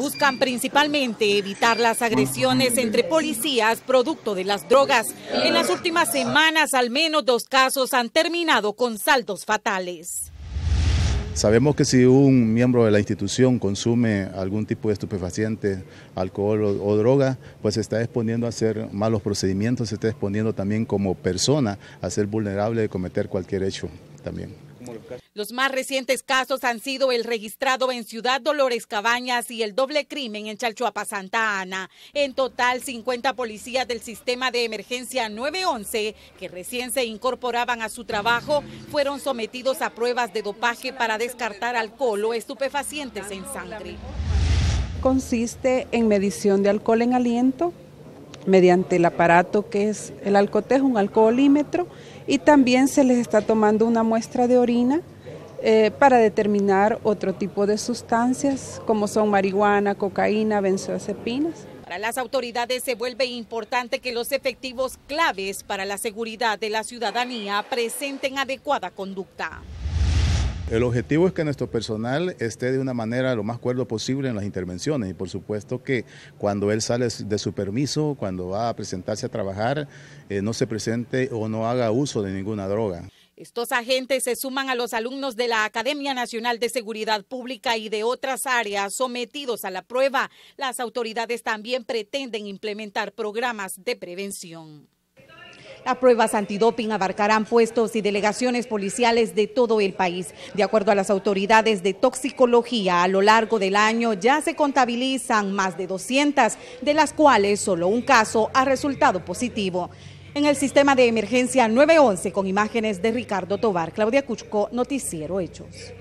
buscan principalmente evitar las agresiones entre policías producto de las drogas. En las últimas semanas, al menos dos casos han terminado con saltos fatales. Sabemos que si un miembro de la institución consume algún tipo de estupefaciente, alcohol o, droga, pues está exponiendo a hacer malos procedimientos, se está exponiendo también como persona a ser vulnerable de cometer cualquier hecho también. Los más recientes casos han sido el registrado en Ciudad Dolores Cabañas y el doble crimen en Chalchuapa Santa Ana. En total, 50 policías del sistema de emergencia 911 que recién se incorporaban a su trabajo fueron sometidos a pruebas de dopaje para descartar alcohol o estupefacientes en sangre. Consiste en medición de alcohol en aliento mediante el aparato que es el alcotejo, un alcoholímetro, y también se les está tomando una muestra de orina eh, para determinar otro tipo de sustancias como son marihuana, cocaína, benzodiazepinas. Para las autoridades se vuelve importante que los efectivos claves para la seguridad de la ciudadanía presenten adecuada conducta. El objetivo es que nuestro personal esté de una manera lo más cuerdo posible en las intervenciones y por supuesto que cuando él sale de su permiso, cuando va a presentarse a trabajar, eh, no se presente o no haga uso de ninguna droga. Estos agentes se suman a los alumnos de la Academia Nacional de Seguridad Pública y de otras áreas sometidos a la prueba. Las autoridades también pretenden implementar programas de prevención. Las pruebas antidoping abarcarán puestos y delegaciones policiales de todo el país. De acuerdo a las autoridades de toxicología, a lo largo del año ya se contabilizan más de 200, de las cuales solo un caso ha resultado positivo. En el sistema de emergencia 911, con imágenes de Ricardo Tovar Claudia Cuchco, Noticiero Hechos.